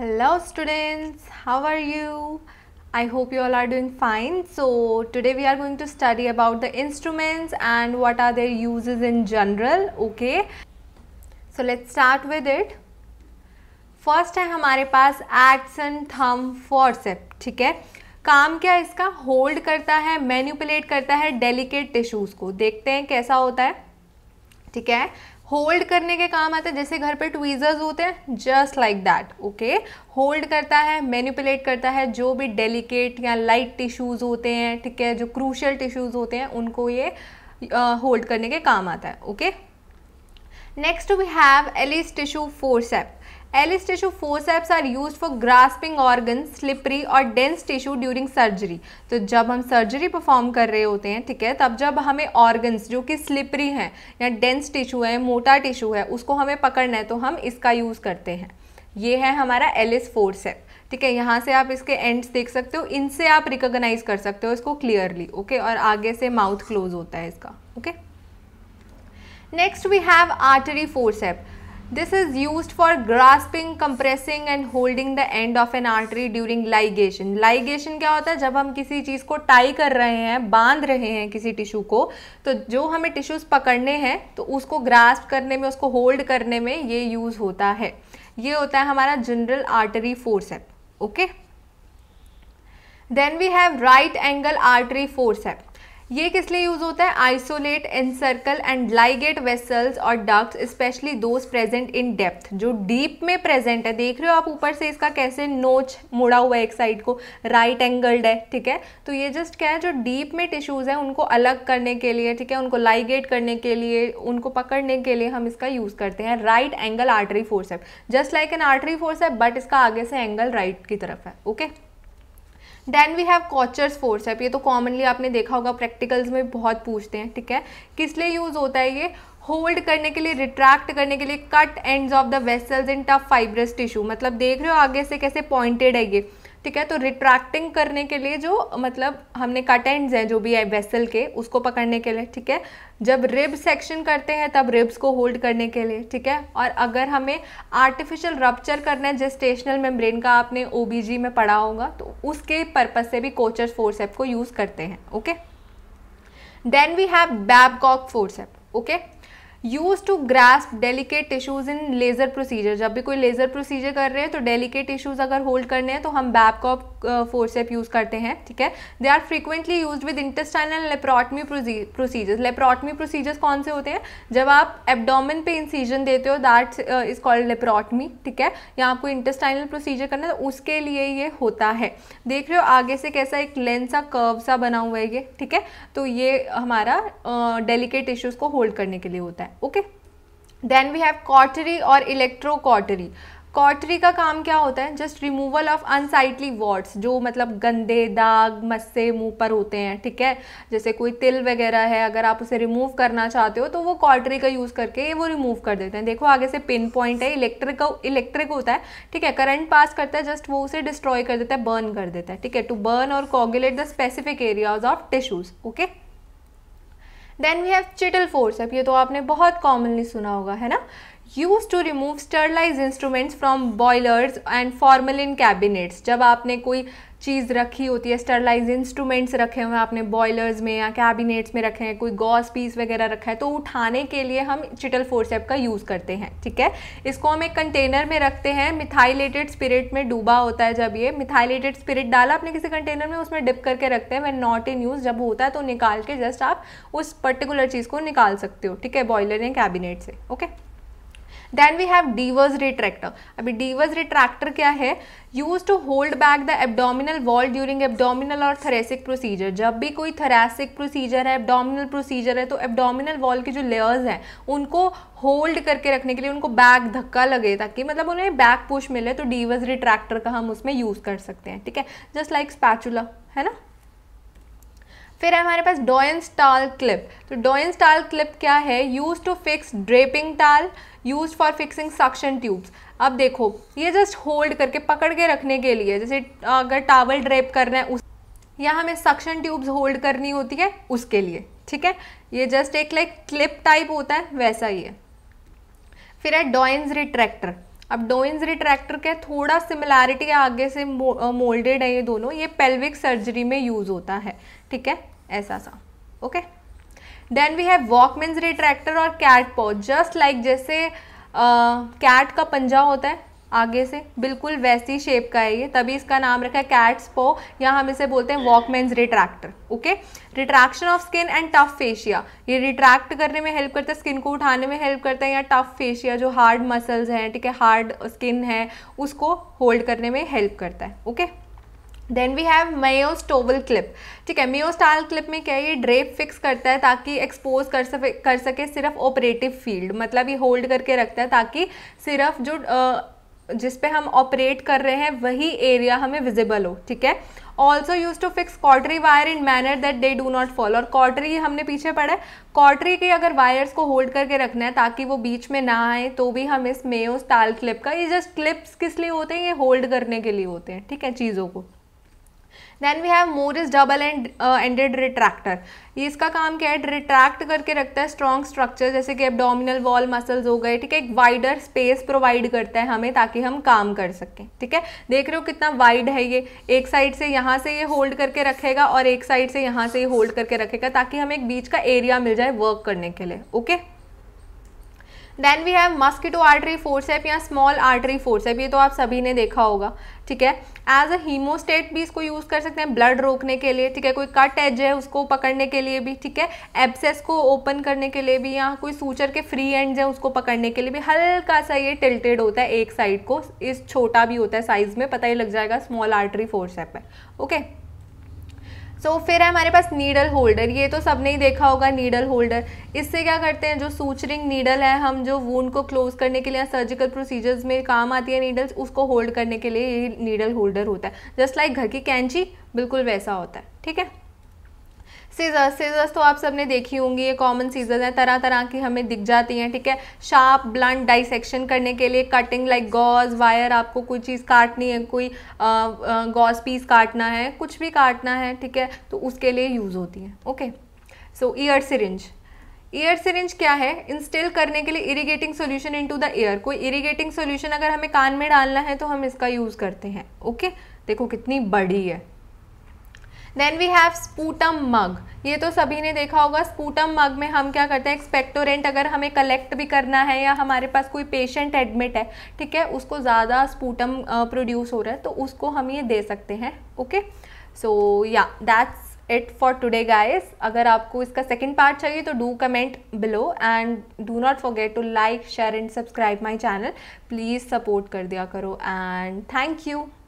hello students how are you i hope you all are doing fine so today we are going to study about the instruments and what are their uses in general okay so let's start with it first है हमारे पास X and thumb forceps ठीक है काम क्या इसका hold करता है मैन्यूपुलेट करता है डेलिकेट टिश्यूज़ को देखते हैं कैसा होता है ठीक है होल्ड करने के काम आते हैं जैसे घर पे ट्वीजर्स होते हैं just like that okay hold करता है मैनिपुलेट करता है जो भी डेलिकेट या लाइट टिश्यूज़ होते हैं ठीक है जो क्रूशल टिश्यूज़ होते हैं उनको ये होल्ड uh, करने के काम आता है okay next we have Allis tissue forceps Allis tissue forceps are used for grasping organ slippery और डेंस टिश्यू ड्यूरिंग सर्जरी तो जब हम सर्जरी परफॉर्म कर रहे होते हैं ठीक है तब जब हमें ऑर्गन जो कि स्लिपरी हैं या डेंस टिश्यू है मोटा टिश्यू है उसको हमें पकड़ना है तो हम इसका यूज़ करते हैं ये है हमारा एलिस फोरसेप ठीक है यहाँ से आप इसके एंड्स देख सकते हो इनसे आप रिकोगनाइज कर सकते हो इसको क्लियरली ओके और आगे से माउथ क्लोज होता है इसका okay next we have artery forceps this is used for grasping compressing and holding the end of an artery during ligation ligation क्या होता है जब हम किसी चीज़ को टाई कर रहे हैं बांध रहे हैं किसी टिश्यू को तो जो हमें टिश्यूज़ पकड़ने हैं तो उसको ग्रास्प करने में उसको होल्ड करने में ये यूज़ होता है ये होता है हमारा general artery force okay then we have right angle artery force ये किस लिए यूज़ होता है isolate circle and ligate vessels और duct specially those present in depth जो डीप में प्रेजेंट है देख रहे हो आप ऊपर से इसका कैसे नोच मुड़ा हुआ है एक साइड को राइट एंगल्ड है ठीक है तो ये जस्ट क्या है जो डीप में टिश्यूज़ है उनको अलग करने के लिए ठीक है उनको लाइगेट करने के लिए उनको पकड़ने के लिए हम इसका यूज़ करते हैं right angle artery force just like an artery force but इसका आगे से एंगल राइट की तरफ है okay okay? Then we have Kocher's forceps ये तो कॉमनली आपने देखा होगा प्रैक्टिकल्स में बहुत पूछते हैं ठीक है किस लिए यूज़ होता है ये होल्ड करने के लिए रिट्रैक्ट करने के लिए cut ends of the vessels in tough fibrous tissue मतलब देख रहे हो आगे से कैसे पॉइंटेड है ये ठीक है तो रिट्रैक्टिंग करने के लिए जो मतलब हमने कट एंड्स हैं जो भी है वेसल के उसको पकड़ने के लिए ठीक है जब रिब सेक्शन करते हैं तब रिब्स को होल्ड करने के लिए ठीक है और अगर हमें आर्टिफिशियल रप्चर करना है जेस्टेशनल मेम्ब्रेन का आपने ओ में पढ़ा होगा तो उसके पर्पज़ से भी कोचर्स फोर्स को यूज़ करते हैं okay then we have Babcock force okay used to grasp delicate tissues in laser procedure जब भी कोई लेजर प्रोसीजर कर रहे हैं तो डेलीकेट टिश्यूज अगर होल्ड करने हैं तो हम बैक ऑफ फोर्सेप यूज़ करते हैं ठीक है they are frequently used with intestinal laparotomy procedures laparotomy procedures कौन से होते हैं जब आप एबडोमिन पे इंसीजन देते हो दैट इज कॉल्ड लेप्रोटमी ठीक है या आपको इंटेस्टाइनल प्रोसीजर करना है तो उसके लिए ये होता है देख रहे हो आगे से कैसा एक लेंस सा कर्व सा बना हुआ है ये ठीक है तो ये हमारा डेलीकेट uh, इश्यूज़ को होल्ड करने के लिए होता है okay then we have cautery और इलेक्ट्रो कॉटरी कॉटरी का काम क्या होता है just removal of unsightly words जो मतलब गंदे दाग मस्से मुंह पर होते हैं ठीक है जैसे कोई तिल वगैरह है अगर आप उसे रिमूव करना चाहते हो तो वो कॉटरी का यूज़ करके वो रिमूव कर देते हैं देखो आगे से पिन पॉइंट है इलेक्ट्रिक इलेक्ट्रिक होता है ठीक है करंट पास करता है जस्ट वो उसे डिस्ट्रॉय कर देता है बर्न कर देता है ठीक है टू बर्न और coagulate the specific areas of tissues okay then we have Cheatle force अब ये तो आपने बहुत कॉमनली सुना होगा है ना used to remove sterilize instruments from boilers and formalin cabinets जब आपने कोई चीज़ रखी होती है स्टरलाइज इंस्ट्रूमेंट्स रखे हुए हैं आपने बॉयलर्स में या कैबिनेट्स में रखे हैं कोई गॉस पीस वगैरह रखा है तो उठाने के लिए हम चिटल फोर्सेप का यूज़ करते हैं ठीक है इसको हम एक कंटेनर में रखते हैं मिथाइलेटेड स्पिरिट में डूबा होता है जब ये मिथाइलेटेड स्पिरिट डाला आपने किसी कंटेनर में उसमें डिप करके रखते हैं वैन नॉट इन यूज़ जब होता है तो निकाल के जस्ट आप उस पर्टिकुलर चीज़ को निकाल सकते हो ठीक है बॉयलर या कैबिनेट से okay then we have Deaver's retractor अभी डीवर्स रिट्रैक्टर क्या है use to hold back the abdominal wall during abdominal और थरेसिक प्रोसीजर जब भी कोई थरेसिक प्रोसीजर है एबडोमिनल प्रोसीजर है तो एबडोमिनल वॉल के जो लेयर्स हैं उनको होल्ड करके रखने के लिए उनको बैक धक्का लगे ताकि मतलब उन्हें बैक पुश मिले तो डीवर्स रिट्रैक्टर का हम उसमें यूज़ कर सकते हैं ठीक है जस्ट लाइक स्पैचुला है ना फिर है हमारे पास डोयन स्टाल क्लिप तो डोयन स्टाल क्लिप क्या है use to fix draping towel use for fixing suction tubes अब देखो ये जस्ट होल्ड करके पकड़ के रखने के लिए जैसे अगर टावल ड्रेप करना है उस या हमें सक्शन ट्यूब्स होल्ड करनी होती है उसके लिए ठीक है ये जस्ट एक लाइक क्लिप टाइप होता है वैसा ही है फिर है डोइंस रिट्रैक्टर अब डोइंस रिट्रैक्टर के थोड़ा सिमिलैरिटी आगे से मोल्डेड है ये दोनों ये पेल्विक सर्जरी में यूज़ होता है ठीक है ऐसा सा okay then we have Volkmann's retractor और कैट पॉज जस्ट लाइक जैसे कैट uh, का पंजा होता है आगे से बिल्कुल वैसी शेप का है ये तभी इसका नाम रखा है कैट्स पो या हम इसे बोलते हैं Volkmann's retractor okay retraction of skin and tough fascia ये रिट्रैक्ट करने में हेल्प करता है स्किन को उठाने में हेल्प करता है या टफ फेशिया जो हार्ड मसल्स हैं ठीक है हार्ड स्किन है उसको होल्ड करने में हेल्प करता है okay okay? Then we have Mayo's towel clip ठीक है मेयो स्टाल क्लिप में क्या है ये ड्रेप फिक्स करता है ताकि एक्सपोज कर सके कर सके सिर्फ ऑपरेटिव फील्ड मतलब ये होल्ड करके रखता है ताकि सिर्फ जो जिस पे हम ऑपरेट कर रहे हैं वही एरिया हमें विजिबल हो ठीक है also use to fix cautery wire in manner that they do not follow और कॉटरी हमने पीछे पड़ा है कॉटरी के अगर वायर्स को होल्ड करके रखना है ताकि वो बीच में ना आए तो भी हम इस मेयो स्टाल क्लिप का ये जस्ट क्लिप्स किस लिए होते हैं ये होल्ड करने के लिए होते हैं ठीक है चीज़ों को then we have more is double and ended retractor ये इसका काम क्या है रिट्रैक्ट करके रखता है स्ट्रॉन्ग स्ट्रक्चर जैसे कि एबडोमिनल वॉल मसल्स हो गए ठीक है एक वाइडर स्पेस प्रोवाइड करता है हमें ताकि हम काम कर सकें ठीक है देख रहे हो कितना वाइड है ये एक साइड से यहाँ से ये होल्ड करके रखेगा और एक साइड से यहाँ से ये होल्ड करके रखेगा ताकि हमें एक बीच का एरिया मिल जाए वर्क करने के लिए okay okay? Then we have mosquito artery forcep या स्मॉल आर्टरी फोर्सेप ये तो आप सभी ने देखा होगा ठीक है एज अ हीमोस्टेट भी इसको यूज़ कर सकते हैं ब्लड रोकने के लिए ठीक है कोई कट एज है उसको पकड़ने के लिए भी ठीक है एब्सेस को ओपन करने के लिए भी या कोई सूचर के फ्री एंड है उसको पकड़ने के लिए भी हल्का सा ये टिल्टेड होता है एक साइड को इस छोटा भी होता है साइज़ में पता ही लग जाएगा स्मॉल आर्टरी फोर्सेप है ओके okay? सो so, फिर है हमारे पास नीडल होल्डर ये तो सबने ही देखा होगा नीडल होल्डर इससे क्या करते हैं जो सूचरिंग नीडल है हम जो वून को क्लोज करने के लिए सर्जिकल प्रोसीजर्स में काम आती है नीडल्स उसको होल्ड करने के लिए ये नीडल होल्डर होता है जस्ट लाइक like घर की कैंची बिल्कुल वैसा होता है ठीक है सीजर्स सीजर्स तो आप सबने देखी होंगी ये कॉमन सीजर्स हैं तरह तरह की हमें दिख जाती हैं ठीक है शार्प ब्लंट डाइसेक्शन करने के लिए कटिंग लाइक गॉज वायर आपको कोई चीज़ काटनी है कोई गॉज पीस काटना है कुछ भी काटना है ठीक है तो उसके लिए यूज़ होती है okay so ear syringe air syringe क्या है इंस्टेल करने के लिए irrigating solution into the air कोई इरिगेटिंग सॉल्यूशन अगर हमें कान में डालना है तो हम इसका यूज़ करते हैं ओके देखो कितनी बड़ी है then we have sputum mug ये तो सभी ने देखा होगा स्पूटम मग में हम क्या करते हैं एक्सपेक्टोरेंट अगर हमें कलेक्ट भी करना है या हमारे पास कोई पेशेंट एडमिट है ठीक है उसको ज़्यादा स्पूटम प्रोड्यूस हो रहा है तो उसको हम ये दे सकते हैं ओके सो या that's it for today guys अगर आपको इसका सेकेंड पार्ट चाहिए तो do comment below and do not forget to like share and subscribe my channel please support कर दिया करो एंड थैंक यू